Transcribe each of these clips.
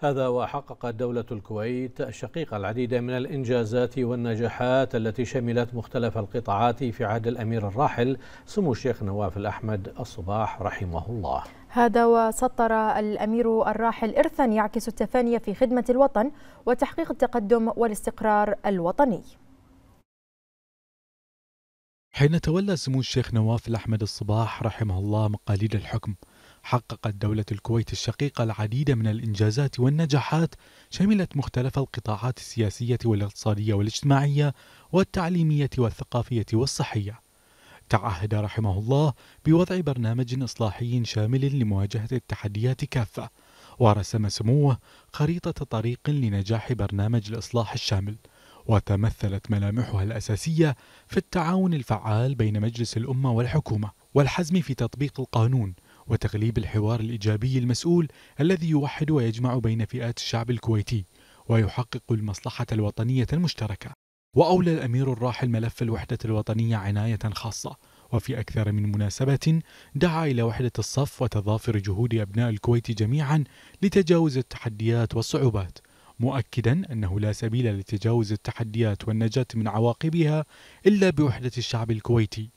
هذا وحققت دولة الكويت الشقيقة العديد من الإنجازات والنجاحات التي شملت مختلف القطاعات في عهد الأمير الراحل سمو الشيخ نواف الأحمد الصباح رحمه الله هذا وسطر الأمير الراحل إرثا يعكس التفاني في خدمة الوطن وتحقيق التقدم والاستقرار الوطني حين تولى سمو الشيخ نواف الأحمد الصباح رحمه الله مقاليد الحكم حققت دولة الكويت الشقيقة العديد من الإنجازات والنجاحات شملت مختلف القطاعات السياسية والاقتصادية والاجتماعية والتعليمية والثقافية والصحية. تعهد رحمه الله بوضع برنامج إصلاحي شامل لمواجهة التحديات كافة، ورسم سموه خريطة طريق لنجاح برنامج الإصلاح الشامل. وتمثلت ملامحها الأساسية في التعاون الفعال بين مجلس الأمة والحكومة والحزم في تطبيق القانون وتغليب الحوار الإيجابي المسؤول الذي يوحد ويجمع بين فئات الشعب الكويتي ويحقق المصلحة الوطنية المشتركة وأولى الأمير الراحل ملف الوحدة الوطنية عناية خاصة وفي أكثر من مناسبة دعا إلى وحدة الصف وتظافر جهود أبناء الكويت جميعا لتجاوز التحديات والصعوبات مؤكدا أنه لا سبيل لتجاوز التحديات والنجاة من عواقبها إلا بوحدة الشعب الكويتي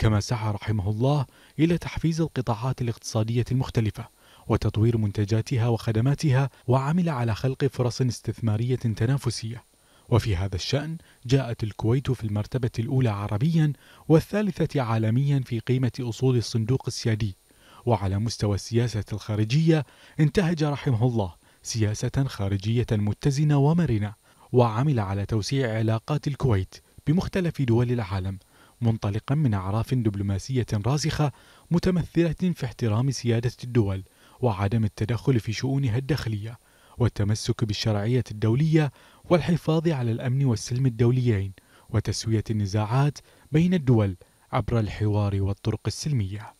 كما سعى رحمه الله إلى تحفيز القطاعات الاقتصادية المختلفة وتطوير منتجاتها وخدماتها وعمل على خلق فرص استثمارية تنافسية وفي هذا الشأن جاءت الكويت في المرتبة الأولى عربيا والثالثة عالميا في قيمة أصول الصندوق السيادي وعلى مستوى السياسة الخارجية انتهج رحمه الله سياسة خارجية متزنة ومرنة وعمل على توسيع علاقات الكويت بمختلف دول العالم منطلقا من أعراف دبلوماسية راسخة متمثلة في احترام سيادة الدول وعدم التدخل في شؤونها الداخلية والتمسك بالشرعية الدولية والحفاظ على الأمن والسلم الدوليين وتسوية النزاعات بين الدول عبر الحوار والطرق السلميه